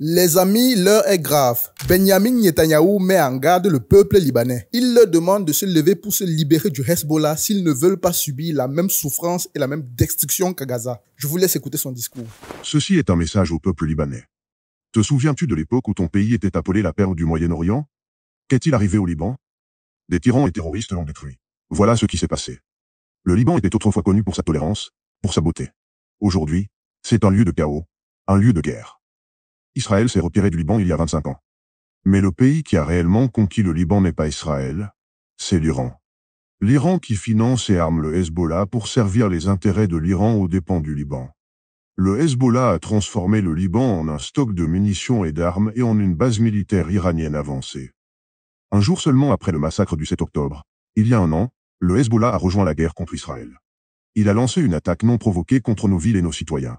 Les amis, l'heure est grave. Benjamin Netanyahou met en garde le peuple libanais. Il leur demande de se lever pour se libérer du Hezbollah s'ils ne veulent pas subir la même souffrance et la même destruction qu'à Gaza. Je vous laisse écouter son discours. Ceci est un message au peuple libanais. Te souviens-tu de l'époque où ton pays était appelé la perte du Moyen-Orient Qu'est-il arrivé au Liban Des tyrans et terroristes l'ont détruit. Voilà ce qui s'est passé. Le Liban était autrefois connu pour sa tolérance, pour sa beauté. Aujourd'hui, c'est un lieu de chaos, un lieu de guerre. Israël s'est retiré du Liban il y a 25 ans. Mais le pays qui a réellement conquis le Liban n'est pas Israël, c'est l'Iran. L'Iran qui finance et arme le Hezbollah pour servir les intérêts de l'Iran aux dépens du Liban. Le Hezbollah a transformé le Liban en un stock de munitions et d'armes et en une base militaire iranienne avancée. Un jour seulement après le massacre du 7 octobre, il y a un an, le Hezbollah a rejoint la guerre contre Israël. Il a lancé une attaque non provoquée contre nos villes et nos citoyens.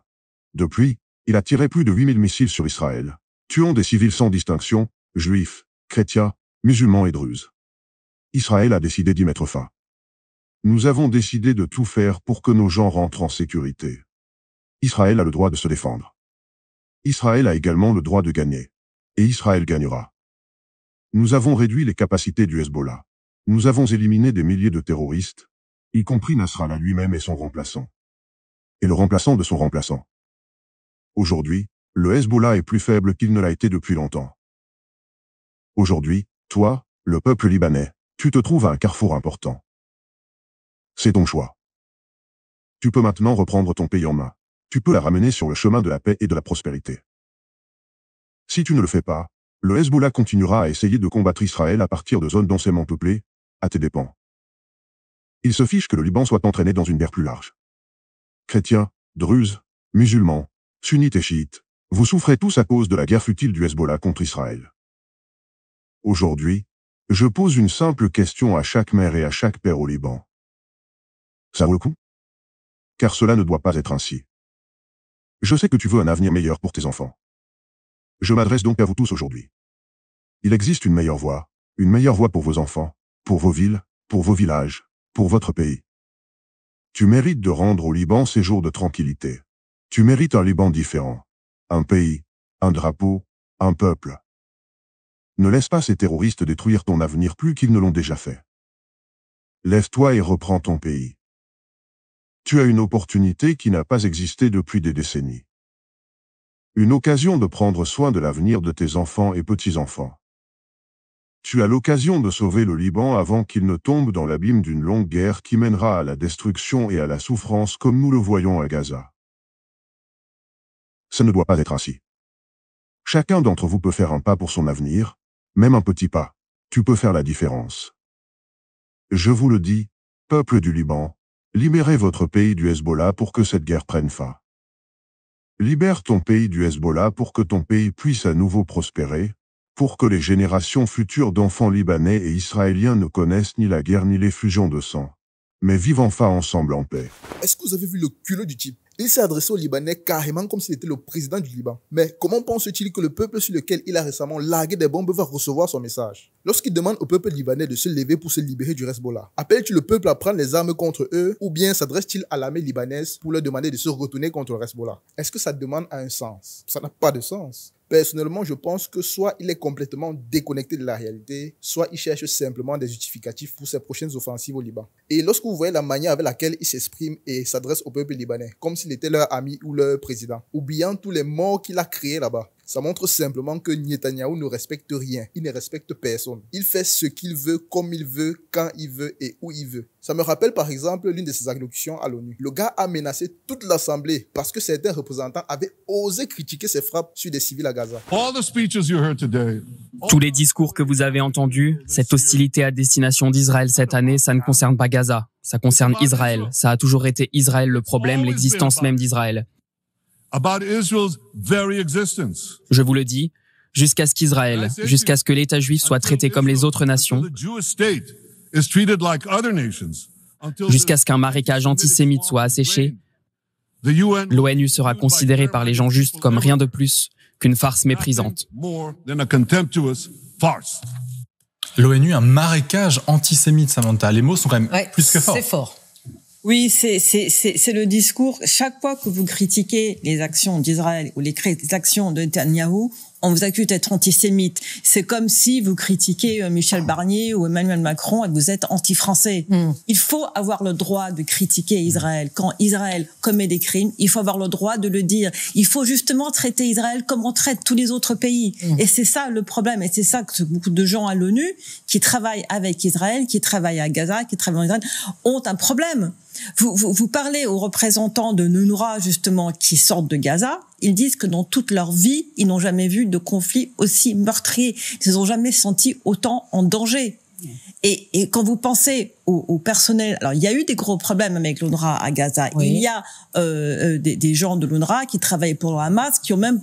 Depuis, il a tiré plus de 8000 missiles sur Israël, tuant des civils sans distinction, juifs, chrétiens, musulmans et druzes. Israël a décidé d'y mettre fin. Nous avons décidé de tout faire pour que nos gens rentrent en sécurité. Israël a le droit de se défendre. Israël a également le droit de gagner. Et Israël gagnera. Nous avons réduit les capacités du Hezbollah. Nous avons éliminé des milliers de terroristes, y compris Nasrallah lui-même et son remplaçant. Et le remplaçant de son remplaçant. Aujourd'hui, le Hezbollah est plus faible qu'il ne l'a été depuis longtemps. Aujourd'hui, toi, le peuple libanais, tu te trouves à un carrefour important. C'est ton choix. Tu peux maintenant reprendre ton pays en main. Tu peux la ramener sur le chemin de la paix et de la prospérité. Si tu ne le fais pas, le Hezbollah continuera à essayer de combattre Israël à partir de zones densément peuplées, à tes dépens. Il se fiche que le Liban soit entraîné dans une guerre plus large. Chrétiens, druzes, musulmans, sunnites et chiites, vous souffrez tous à cause de la guerre futile du Hezbollah contre Israël. Aujourd'hui, je pose une simple question à chaque mère et à chaque père au Liban. Ça vaut le coup Car cela ne doit pas être ainsi. Je sais que tu veux un avenir meilleur pour tes enfants. Je m'adresse donc à vous tous aujourd'hui. Il existe une meilleure voie, une meilleure voie pour vos enfants, pour vos villes, pour vos villages, pour votre pays. Tu mérites de rendre au Liban ces jours de tranquillité. Tu mérites un Liban différent, un pays, un drapeau, un peuple. Ne laisse pas ces terroristes détruire ton avenir plus qu'ils ne l'ont déjà fait. Lève-toi et reprends ton pays. Tu as une opportunité qui n'a pas existé depuis des décennies. Une occasion de prendre soin de l'avenir de tes enfants et petits-enfants. Tu as l'occasion de sauver le Liban avant qu'il ne tombe dans l'abîme d'une longue guerre qui mènera à la destruction et à la souffrance comme nous le voyons à Gaza ça ne doit pas être ainsi. Chacun d'entre vous peut faire un pas pour son avenir, même un petit pas. Tu peux faire la différence. Je vous le dis, peuple du Liban, libérez votre pays du Hezbollah pour que cette guerre prenne fin. Libère ton pays du Hezbollah pour que ton pays puisse à nouveau prospérer, pour que les générations futures d'enfants libanais et israéliens ne connaissent ni la guerre ni l'effusion de sang, mais vivent enfin ensemble en paix. Est-ce que vous avez vu le culot du type il s'est adressé aux Libanais carrément comme s'il était le président du Liban. Mais comment pense-t-il que le peuple sur lequel il a récemment largué des bombes va recevoir son message Lorsqu'il demande au peuple libanais de se lever pour se libérer du Hezbollah, appelle-tu le peuple à prendre les armes contre eux ou bien s'adresse-t-il à l'armée libanaise pour leur demander de se retourner contre le Hezbollah Est-ce que ça demande un sens Ça n'a pas de sens. Personnellement, je pense que soit il est complètement déconnecté de la réalité, soit il cherche simplement des justificatifs pour ses prochaines offensives au Liban. Et lorsque vous voyez la manière avec laquelle il s'exprime et s'adresse au peuple libanais, comme s'il était leur ami ou leur président, oubliant tous les morts qu'il a créés là-bas, ça montre simplement que Netanyahu ne respecte rien. Il ne respecte personne. Il fait ce qu'il veut, comme il veut, quand il veut et où il veut. Ça me rappelle par exemple l'une de ses allocutions à l'ONU. Le gars a menacé toute l'Assemblée parce que certains représentants avaient osé critiquer ses frappes sur des civils à Gaza. Tous les discours que vous avez entendus, cette hostilité à destination d'Israël cette année, ça ne concerne pas Gaza. Ça concerne Israël. Ça a toujours été Israël le problème, l'existence même d'Israël. Je vous le dis, jusqu'à ce qu'Israël, jusqu'à ce que l'État juif soit traité comme les autres nations, jusqu'à ce qu'un marécage antisémite soit asséché, l'ONU sera considérée par les gens justes comme rien de plus qu'une farce méprisante. L'ONU, un marécage antisémite, Samantha. Les mots sont quand même plus que forts. fort. Oui, c'est le discours. Chaque fois que vous critiquez les actions d'Israël ou les actions de Netanyahou, on vous accuse d'être antisémite. C'est comme si vous critiquez euh, Michel Barnier ou Emmanuel Macron et vous êtes anti-français. Mm. Il faut avoir le droit de critiquer Israël. Quand Israël commet des crimes, il faut avoir le droit de le dire. Il faut justement traiter Israël comme on traite tous les autres pays. Mm. Et c'est ça le problème. Et c'est ça que beaucoup de gens à l'ONU qui travaillent avec Israël, qui travaillent à Gaza, qui travaillent en Israël, ont un problème. Vous, parlez aux représentants de l'UNRWA, justement, qui sortent de Gaza. Ils disent que dans toute leur vie, ils n'ont jamais vu de conflit aussi meurtrier. Ils n'ont jamais senti autant en danger. Et, quand vous pensez au, personnel, alors il y a eu des gros problèmes avec l'UNRWA à Gaza. Il y a euh, euh, des, gens de l'UNRWA qui travaillaient pour le Hamas, qui ont même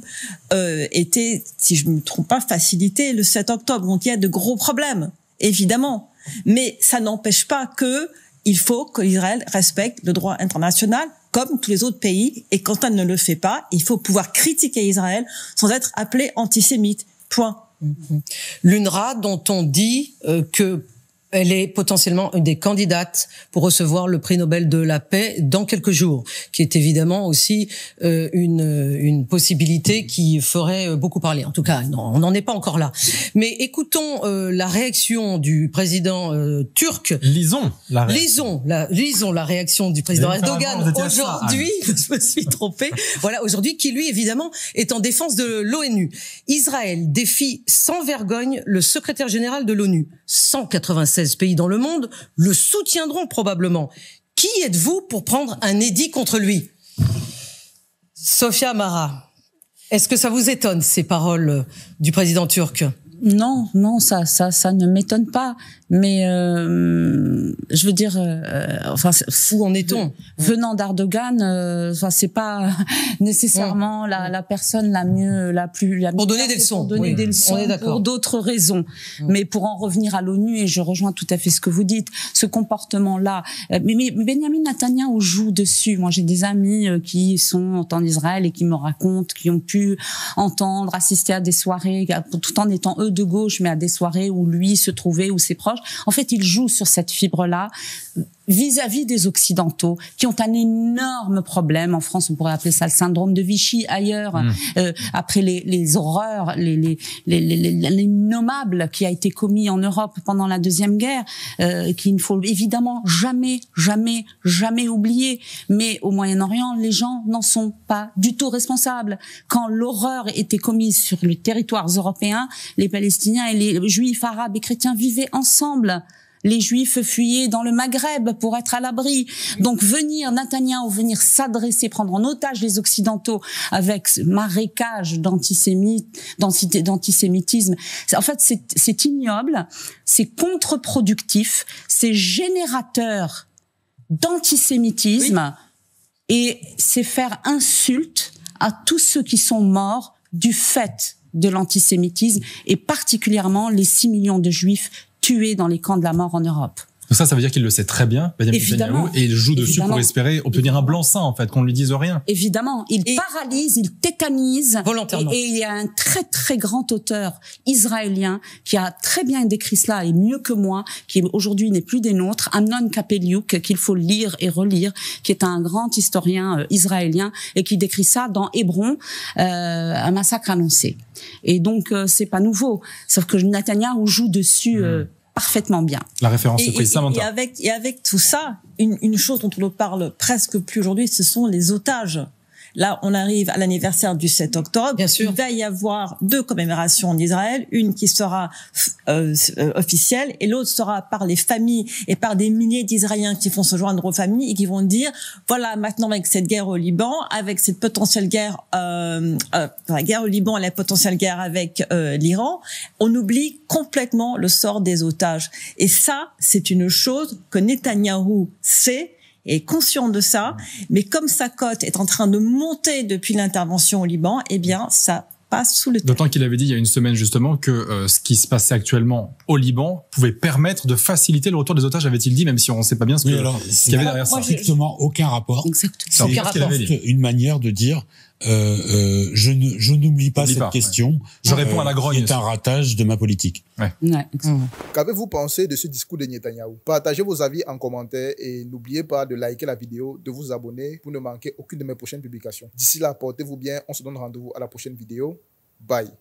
euh, été, si je ne me trompe pas, facilités le 7 octobre. Donc il y a de gros problèmes, évidemment. Mais ça n'empêche pas que il faut Israël respecte le droit international comme tous les autres pays. Et quand elle ne le fait pas, il faut pouvoir critiquer Israël sans être appelé antisémite. Point. Mm-hmm. L'UNRWA, dont on dit euh, que elle est potentiellement une des candidates pour recevoir le prix Nobel de la paix dans quelques jours, qui est évidemment aussi euh, une, une possibilité qui ferait euh, beaucoup parler. En tout cas, on n'en est pas encore là. Mais écoutons euh, la réaction du président turc. Lisons la, lisons la, lisons la réaction du président Erdogan aujourd'hui. Je me suis trompé. voilà, aujourd'hui, qui lui, évidemment, est en défense de l'ONU. Israël défie sans vergogne le secrétaire général de l'ONU. 196 pays dans le monde le soutiendront probablement. Qui êtes-vous pour prendre un édit contre lui Sofia Mara est-ce que ça vous étonne ces paroles du président turc non, non, ça, ça, ça ne m'étonne pas. Mais euh, je veux dire, euh, enfin, fou en est-on Venant d'Ardogan, euh, c'est pas nécessairement la, la, personne la mieux, la plus, la pour donner des leçons, pour donner des leçons, pour d'autres raisons. Mais pour en revenir à l'ONU et je rejoins tout à fait ce que vous dites, ce comportement-là. Euh, mais, mais Benjamin Netanyahu joue dessus. Moi, j'ai des amis euh, qui sont en Israël et qui me racontent, qui ont pu entendre, assister à des soirées, tout en étant eux de gauche, mais à des soirées où lui se trouvait, ou ses proches en fait, il joue sur cette fibre-là vis-à-vis des Occidentaux, qui ont un énorme problème. En France, on pourrait appeler ça le syndrome de Vichy, ailleurs, mmh. euh, après les, horreurs, les, les, nommables qui a été commis en Europe pendant la Deuxième Guerre, euh, qu'il ne faut évidemment jamais, jamais, jamais oublier. Mais au Moyen-Orient, les gens n'en sont pas du tout responsables. Quand l'horreur était commise sur les territoires européens, les Palestiniens et les Juifs, Arabes et Chrétiens vivaient ensemble les Juifs fuyaient dans le Maghreb pour être à l'abri. Donc venir ou venir s'adresser, prendre en otage les Occidentaux avec ce marécage d'antisémitisme, en fait c'est ignoble, c'est contre-productif, c'est générateur d'antisémitisme et c'est faire insulte à tous ceux qui sont morts du fait de l'antisémitisme et particulièrement les 6 millions de juifs dans les camps de la mort en Europe. Donc ça, ça veut dire qu'il le sait très bien, Benjamin et il joue dessus pour espérer obtenir un blanc-seing, en fait, qu'on ne lui dise rien. Évidemment, il paralyse, il tétanise. Volontairement. Et, il y a un très, très grand auteur israélien qui a très bien décrit cela, et mieux que moi, qui aujourd'hui n'est plus des nôtres, Amnon Kapeliouk, qu'il faut lire et relire, qui est un grand historien euh, israélien, et qui décrit ça dans Hébron, euh, un massacre annoncé. Et donc, euh, c'est pas nouveau. Sauf que Netanyahu joue dessus... Hmm parfaitement bien. La référence est et, et, avec, et avec tout ça, une, une chose dont on ne parle presque plus aujourd'hui, ce sont les otages. Là, on arrive à l'anniversaire du 7 octobre. Bien sûr. Il va y avoir deux commémorations en Israël, une qui sera euh, euh, officielle et l'autre sera par les familles et par des milliers d'Israéliens qui vont se joindre aux familles et qui vont dire voilà maintenant avec cette guerre au Liban, avec cette potentielle guerre, la euh, guerre au Liban, la potentielle guerre avec l'Iran, on oublie complètement le sort des otages. Et ça, c'est une chose que Netanyahou sait est conscient de ça, mais comme sa cote est en train de monter depuis l'intervention au Liban, eh bien, ça passe sous le D'autant qu'il avait dit il y a une semaine justement que euh, ce qui se passait actuellement au Liban pouvait permettre de faciliter le retour des otages, avait-il dit, même si on ne sait pas bien ce qu'il y avait derrière ça. Strictement aucun rapport. Exactement. Aucun Une manière de dire euh, euh, je, je n'oublie pas cette question. Je euh, réponds à la grogne. C'est un ratage de ma politique. Qu'avez-vous pensé de ce discours de Netanyahou Partagez vos avis en commentaire et n'oubliez pas de liker la vidéo, de vous abonner pour ne manquer aucune de mes prochaines publications. D'ici là, portez-vous bien. On se donne rendez-vous à la prochaine vidéo. Bye.